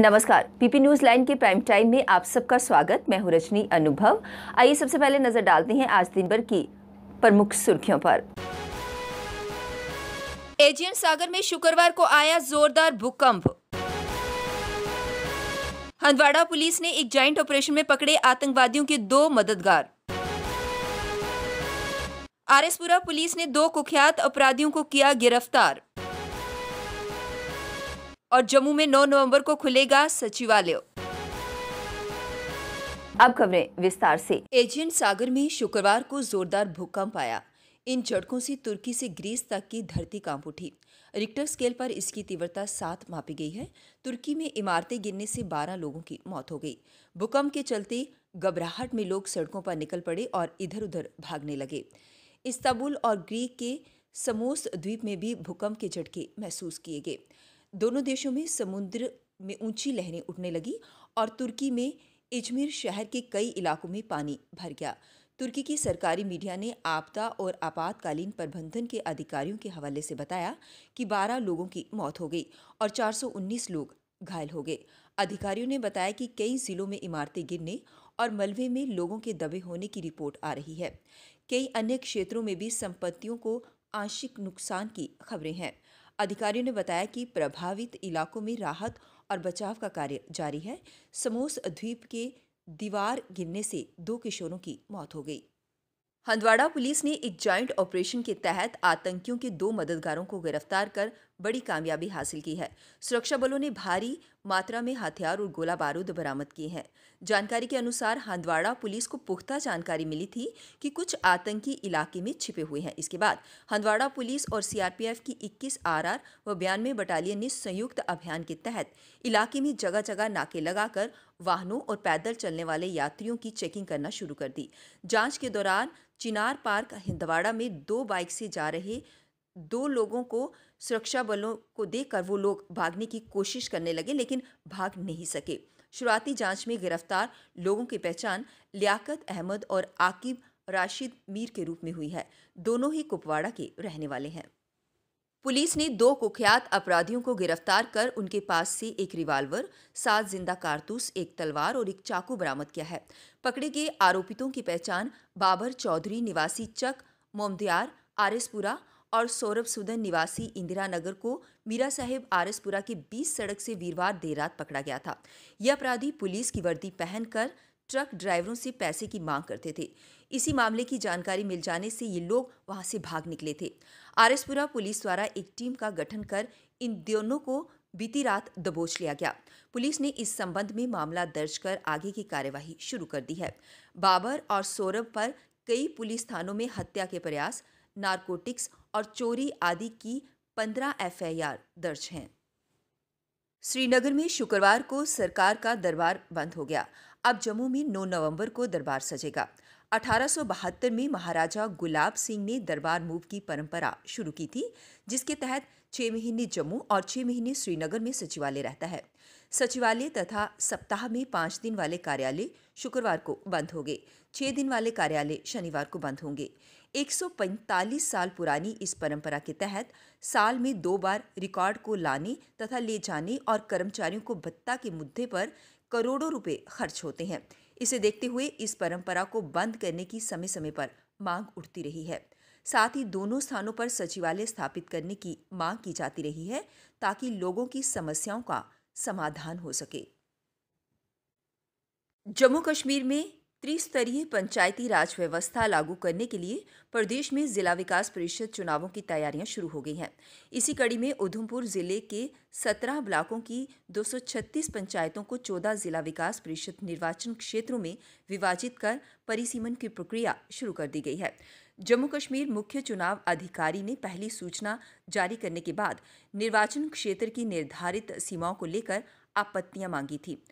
नमस्कार PP news line के prime time में आप सबका स्वागत मैं हूं रजनी अनुभव आइए सबसे पहले नजर डालते हैं आज दिन भर की प्रमुख सुर्खियों पर एजियन सागर में शुक्रवार को आया जोरदार भूकंप हंदवाड़ा पुलिस ने एक जॉइंट ऑपरेशन में पकड़े आतंकवादियों के दो मददगार आरएसपुरा पुलिस ने दो कुख्यात अपराधियों को किया गिरफ्तार और जम्मू में 9 नवंबर को खुलेगा सचिवालय अब खबरें विस्तार से एजियन सागर में शुक्रवार को जोरदार भूकंप आया इन झटकों से तुर्की से ग्रीस तक की धरती कांप उठी रिक्टर स्केल पर इसकी तीव्रता सात मापी गई है तुर्की में इमारतें गिरने से बारह लोगों की मौत हो गई भूकंप के चलते घबराहट में लोग सड़कों पर निकल पड़े और इधर उधर भागने लगे इस्तांबुल और ग्रीक के समोस द्वीप में भी भूकंप के झटके महसूस किए गए दोनों देशों में समुद्र में ऊंची लहरें उठने लगी और तुर्की में इजमिर शहर के कई इलाकों में पानी भर गया तुर्की की सरकारी मीडिया ने आपदा और आपातकालीन प्रबंधन के अधिकारियों के हवाले से बताया कि 12 लोगों की मौत हो गई और 419 लोग घायल हो गए अधिकारियों ने बताया कि कई जिलों में इमारतें गिरने और मलबे में लोगों के दबे होने की रिपोर्ट आ रही है कई अन्य क्षेत्रों में भी संपत्तियों को आंशिक नुकसान की खबरें हैं अधिकारियों ने बताया कि प्रभावित इलाकों में राहत और बचाव का कार्य जारी है समोस द्वीप के दीवार गिरने से दो किशोरों की मौत हो गई हंदवाड़ा पुलिस ने एक जॉइंट ऑपरेशन के तहत आतंकियों के दो मददगारों को गिरफ्तार कर बड़ी कामयाबी हासिल की है सुरक्षा बलों ने भारी मात्रा में हथियार और गोला बारूद बरामद किए हैं जानकारी के अनुसार हंदवाड़ा पुलिस को पुख्ता जानकारी मिली थी कि कुछ आतंकी इलाके में छिपे हुए हैं इसके बाद हंदवाड़ा पुलिस और सीआरपीएफ की 21 आरआर व बयानवे बटालियन ने संयुक्त अभियान के तहत इलाके में जगह जगह नाके लगाकर वाहनों और पैदल चलने वाले यात्रियों की चेकिंग करना शुरू कर दी जांच के दौरान चिनार पार्क हिंदवाड़ा में दो बाइक से जा रहे दो लोगों को सुरक्षा बलों को देखकर वो लोग भागने की कोशिश करने लगे लेकिन भाग नहीं सके शुरुआती जांच में गिरफ्तार लोगों की पहचान लियाकत अहमद और आकिब राशिद मीर के रूप में हुई है दोनों ही कुपवाड़ा के रहने वाले हैं पुलिस ने दो कुख्यात अपराधियों को गिरफ्तार कर उनके पास से एक रिवाल्वर सात जिंदा कारतूस एक तलवार और एक चाकू बरामद किया है पकड़े गए आरोपितों की पहचान बाबर चौधरी निवासी चक मोमदियार आरएसपुरा और सौरभ सुदन निवासी इंदिरा नगर को मीरा साहेब आरसपुरा के 20 सड़क से वीरवार देर रात पकड़ा गया था यह अपराधी पुलिस की वर्दी पहनकर ट्रक ड्राइवरों से पैसे की मांग करते थे इसी मामले की जानकारी मिल जाने से ये लोग वहां से भाग निकले थे आरएसपुरा पुलिस द्वारा एक टीम का गठन कर इन दोनों को बीती रात दबोच लिया गया पुलिस ने इस संबंध में मामला दर्ज कर आगे की कार्यवाही शुरू कर दी है बाबर और सौरभ पर कई पुलिस थानों में हत्या के प्रयास नारकोटिक्स और चोरी आदि की पंद्रह एफ दर्ज हैं श्रीनगर में शुक्रवार को सरकार का दरबार बंद हो गया अब जम्मू में 9 नवंबर को दरबार सजेगा 1872 में महाराजा गुलाब सिंह ने दरबार मूव की परंपरा शुरू की थी जिसके तहत छः महीने जम्मू और छः महीने श्रीनगर में सचिवालय रहता है सचिवालय तथा सप्ताह में पाँच दिन वाले कार्यालय शुक्रवार को बंद होंगे छः दिन वाले कार्यालय शनिवार को बंद होंगे 145 साल पुरानी इस परंपरा के तहत साल में दो बार रिकॉर्ड को लाने तथा ले जाने और कर्मचारियों को भत्ता के मुद्दे पर करोड़ों रुपए खर्च होते हैं इसे देखते हुए इस परंपरा को बंद करने की समय समय पर मांग उठती रही है साथ ही दोनों स्थानों पर सचिवालय स्थापित करने की मांग की जाती रही है ताकि लोगों की समस्याओं का समाधान हो सके जम्मू कश्मीर में त्रिस्तरीय पंचायती राज व्यवस्था लागू करने के लिए प्रदेश में जिला विकास परिषद चुनावों की तैयारियां शुरू हो गई हैं इसी कड़ी में उधमपुर जिले के 17 ब्लॉकों की 236 पंचायतों को 14 जिला विकास परिषद निर्वाचन क्षेत्रों में विभाजित कर परिसीमन की प्रक्रिया शुरू कर दी गई है जम्मू कश्मीर मुख्य चुनाव अधिकारी ने पहली सूचना जारी करने के बाद निर्वाचन क्षेत्र की निर्धारित सीमाओं को लेकर आपत्तियां मांगी थी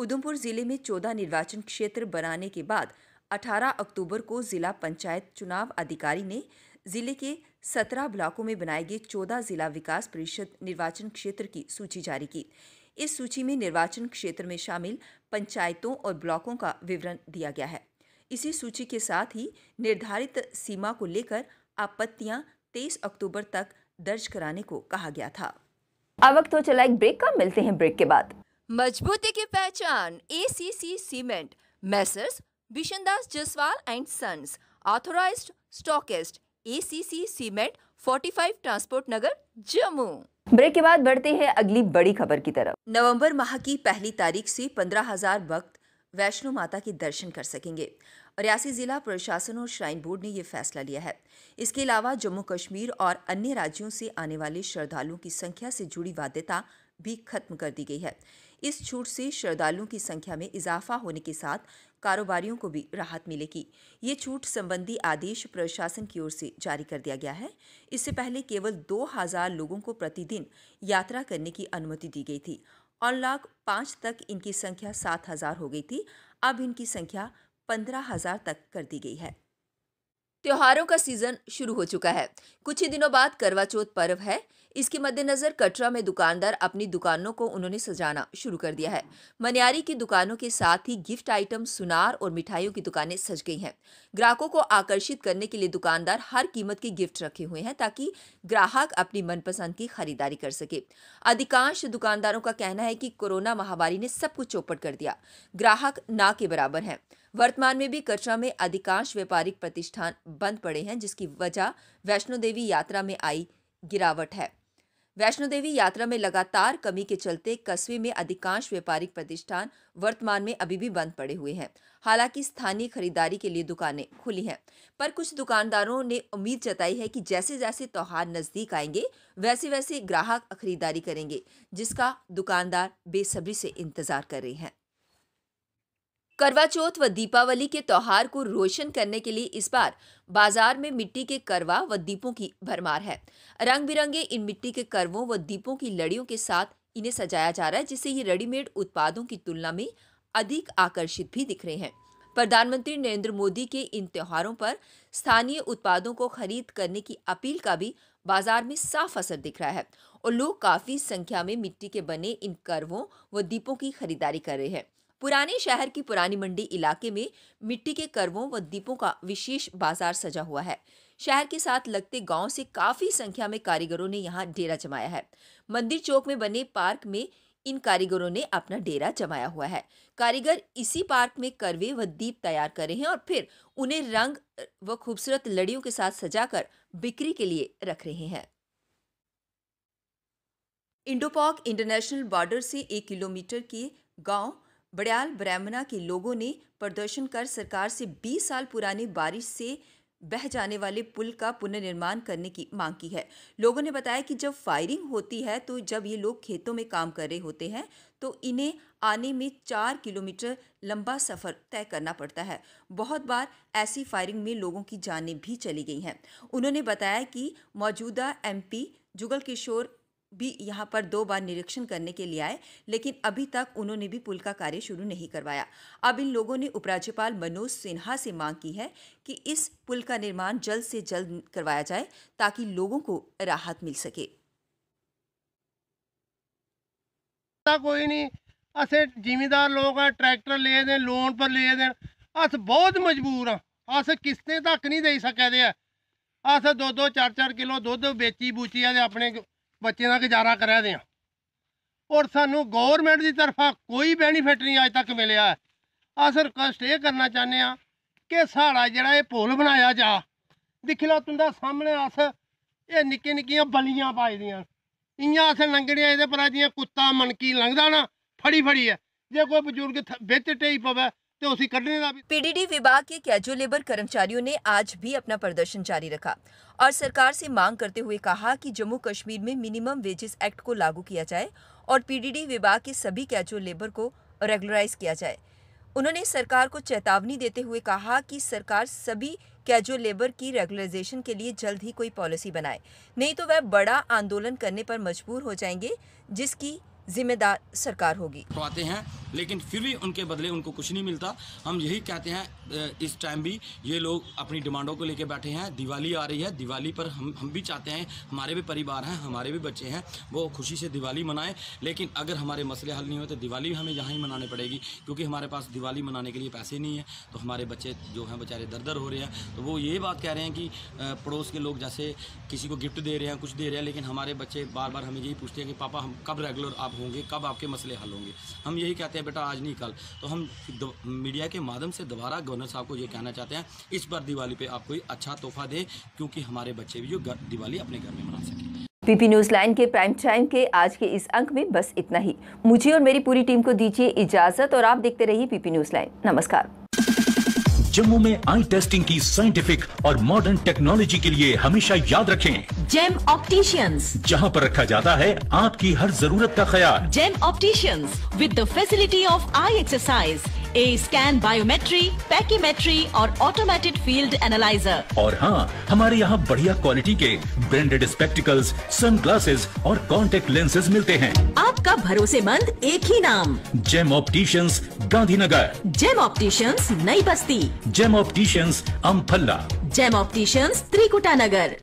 उधमपुर जिले में 14 निर्वाचन क्षेत्र बनाने के बाद 18 अक्टूबर को जिला पंचायत चुनाव अधिकारी ने जिले के 17 ब्लॉकों में बनाए गए 14 जिला विकास परिषद निर्वाचन क्षेत्र की सूची जारी की इस सूची में निर्वाचन क्षेत्र में शामिल पंचायतों और ब्लॉकों का विवरण दिया गया है इसी सूची के साथ ही निर्धारित सीमा को लेकर आपत्तियां 23 अक्टूबर तक दर्ज कराने को कहा गया था अब वक्त हो चला एक ब्रेक का मिलते हैं ब्रेक के बाद मजबूती की पहचान A C C cement messrs Bishandas Jaswal and sons authorised stockist A C C cement 45 transport Nagar Jammu break के बाद बढ़ते हैं अगली बड़ी खबर की तरफ नवंबर माह की पहली तारीख से पंद्रह हजार भक्त वैष्णो माता के दर्शन कर सकेंगे रियासी ज़िला प्रशासन और श्राइन बोर्ड ने यह फैसला लिया है इसके अलावा जम्मू कश्मीर और अन्य राज्यों से आने वाले श्रद्धालुओं की संख्या से जुड़ी बाध्यता भी खत्म कर दी गई है इस छूट से श्रद्धालुओं की संख्या में इजाफा होने के साथ कारोबारियों को भी राहत मिलेगी ये छूट संबंधी आदेश प्रशासन की ओर से जारी कर दिया गया है इससे पहले केवल 2000 लोगों को प्रतिदिन यात्रा करने की अनुमति दी गई थी और लाख पाँच तक इनकी संख्या सात हजार हो गई थी अब इनकी संख्या पंद्रह हजार तक कर दी गई है त्योहारों का सीजन शुरू हो चुका है कुछ ही दिनों बाद करवा चौथ पर्व है इसके मद्देनजर कटरा में दुकानदार अपनी दुकानों को उन्होंने सजाना शुरू कर दिया है मनियारी की दुकानों के साथ ही गिफ्ट आइटम सुनार और मिठाइयों की दुकानें सज गई हैं ग्राहकों को आकर्षित करने के लिए दुकानदार हर कीमत के गिफ्ट रखे हुए हैं ताकि ग्राहक अपनी मनपसंद की खरीदारी कर सके अधिकांश दुकानदारों का कहना है कि कोरोना महामारी ने सब कुछ चौपट कर दिया ग्राहक ना के बराबर है वर्तमान में भी कटरा में अधिकांश व्यापारिक प्रतिष्ठान बंद पड़े हैं जिसकी वजह वैष्णो देवी यात्रा में आई गिरावट है वैष्णो देवी यात्रा में लगातार कमी के चलते कस्बे में अधिकांश व्यापारिक प्रतिष्ठान वर्तमान में अभी भी बंद पड़े हुए हैं हालांकि स्थानीय खरीदारी के लिए दुकानें खुली हैं पर कुछ दुकानदारों ने उम्मीद जताई है कि जैसे जैसे त्यौहार नजदीक आएंगे वैसे वैसे ग्राहक खरीदारी करेंगे जिसका दुकानदार बेसब्री से इंतजार कर रहे हैं करवा चौथ व दीपावली के त्यौहार को रोशन करने के लिए इस बार बाजार में मिट्टी के करवा व दीपों की भरमार है रंग बिरंगे इन मिट्टी के करवों व दीपों की लड़ियों के साथ इन्हें सजाया जा रहा है जिससे ये रेडीमेड उत्पादों की तुलना में अधिक आकर्षित भी दिख रहे हैं प्रधानमंत्री नरेंद्र मोदी के इन त्योहारों पर स्थानीय उत्पादों को खरीद करने की अपील का भी बाजार में साफ असर दिख रहा है और लोग काफी संख्या में मिट्टी के बने इन करवों व दीपों की खरीदारी कर रहे हैं पुराने शहर की पुरानी मंडी इलाके में मिट्टी के करवों व दीपों का विशेष बाजार सजा हुआ है शहर के साथ लगते गांव से काफी संख्या में कारीगरों ने यहाँ डेरा जमाया है मंदिर चौक में बने पार्क में इन कारीगरों ने अपना डेरा जमाया हुआ है कारीगर इसी पार्क में करवे व दीप तैयार कर रहे हैं और फिर उन्हें रंग व खूबसूरत लड़ियों के साथ सजाकर बिक्री के लिए रख रहे हैं इंडोपॉक इंटरनेशनल बॉर्डर से एक किलोमीटर के गांव बड़ियाल ब्रह्मणा के लोगों ने प्रदर्शन कर सरकार से 20 साल पुरानी बारिश से बह जाने वाले पुल का पुनर्निर्माण करने की मांग की है लोगों ने बताया कि जब फायरिंग होती है तो जब ये लोग खेतों में काम कर रहे होते हैं तो इन्हें आने में चार किलोमीटर लंबा सफ़र तय करना पड़ता है बहुत बार ऐसी फायरिंग में लोगों की जानें भी चली गई हैं उन्होंने बताया कि मौजूदा एमपी जुगल किशोर भी यहां पर दो बार निरीक्षण करने के लिए आए लेकिन अभी तक उन्होंने भी पुल का कार्य शुरू नहीं करवाया अब इन लोगों ने उपराज्यपाल मनोज सिन्हा से मांग की है कि इस पुल का निर्माण जल्द से जल्द करवाया जाए ताकि लोगों को राहत मिल सके कोई नहीं अस जिमीदार लोग हैं ट्रैक्टर ले दें लोन पर ले दें अस बहुत मजबूर हाँ अस किस्तें तक नहीं दे सकते दे अस दो दो चार चार किलो दुद्ध बेची बूची अपने ਬੱਚੇ ਦਾ ਗੁਜ਼ਾਰਾ ਕਰਿਆ ਦੇ ਆ ਔਰ ਸਾਨੂੰ ਗਵਰਨਮੈਂਟ ਦੀ ਤਰਫਾ ਕੋਈ ਬੈਨੀਫਿਟ ਨਹੀਂ ਅਜੇ ਤੱਕ ਮਿਲਿਆ ਆ ਰਿਕਵੈਸਟ ਇਹ ਕਰਨਾ ਚਾਹੁੰਦੇ ਆ ਕਿ ਸਾੜਾ ਜਿਹੜਾ ਇਹ ਪੁਲ ਬਣਾਇਆ ਜਾ ਦਿਖ ਲਓ ਤੁੰਦਾ ਸਾਹਮਣੇ ਅਸ ਇਹ ਨਿੱਕੇ ਨਿੱਕੀਆਂ ਬਲੀਆਂ ਪਾਈਦੀਆਂ ਇੰਆਂ ਅਸ ਲੰਗੜੀਆਂ ਇਹਦੇ ਪਰ ਜੀਆਂ ਕੁੱਤਾ ਮਨਕੀ ਲੰਗਦਾ ਨਾ ਫੜੀ ਫੜੀ ਹੈ ਜੇ ਕੋਈ ਬਜ਼ੁਰਗ ਵਿੱਚ ਟੇਈ ਪਵੇ पी डी डी पीडीडी विभाग के कैजुअल लेबर कर्मचारियों ने आज भी अपना प्रदर्शन जारी रखा और सरकार से मांग करते हुए कहा कि जम्मू कश्मीर में मिनिमम वेजेस एक्ट को लागू किया जाए और पीडीडी विभाग के सभी कैजुअल लेबर को रेगुलराइज किया जाए उन्होंने सरकार को चेतावनी देते हुए कहा कि सरकार सभी कैजुअल लेबर की रेगुलराइजेशन के लिए जल्द ही कोई पॉलिसी बनाए नहीं तो वह बड़ा आंदोलन करने पर मजबूर हो जाएंगे जिसकी जिम्मेदार सरकार होगी आते हैं लेकिन फिर भी उनके बदले उनको कुछ नहीं मिलता हम यही कहते हैं इस टाइम भी ये लोग अपनी डिमांडों को लेके बैठे हैं दिवाली आ रही है दिवाली पर हम हम भी चाहते हैं हमारे भी परिवार हैं हमारे भी बच्चे हैं वो खुशी से दिवाली मनाएं लेकिन अगर हमारे मसले हल नहीं हुए तो दिवाली हमें यहाँ ही मनानी पड़ेगी क्योंकि हमारे पास दिवाली मनाने के लिए पैसे नहीं है तो हमारे बच्चे जो हैं बेचारे दर दर हो रहे हैं तो वो ये बात कह रहे हैं कि पड़ोस के लोग जैसे किसी को गिफ्ट दे रहे हैं कुछ दे रहे हैं लेकिन हमारे बच्चे बार बार हमें यही पूछते हैं कि पापा हम कब रेगुलर आप होंगे कब आपके मसले हल होंगे हम यही कहते हैं बेटा आज नहीं कल तो हम मीडिया के माध्यम से दोबारा गवर्नर साहब को ये कहना चाहते हैं इस बार दिवाली पे आप कोई अच्छा तोहफा दें क्योंकि हमारे बच्चे भी जो दिवाली अपने घर में मना सकें पीपी न्यूज लाइन के प्राइम टाइम के आज के इस अंक में बस इतना ही मुझे और मेरी पूरी टीम को दीजिए इजाजत और आप देखते रहिए पीपी न्यूज लाइन नमस्कार जम्मू में आई टेस्टिंग की साइंटिफिक और मॉडर्न टेक्नोलॉजी के लिए हमेशा याद रखें जेम ऑप्टिशियंस जहाँ पर रखा जाता है आपकी हर जरूरत का ख्याल Gem opticians with the facility of eye exercise A scan biometry pachymetry और ऑटोमेटेड फील्ड एनालाइजर और हाँ हमारे यहाँ बढ़िया क्वालिटी के ब्रांडेड स्पेक्टिकल्स ग्लासेस और कॉन्टेक्ट लेंसेज मिलते हैं आपका भरोसेमंद एक ही नाम Gem opticians Gandhinagar Gem opticians Nai Basti Gem opticians Amphalla Gem opticians Trikuta नगर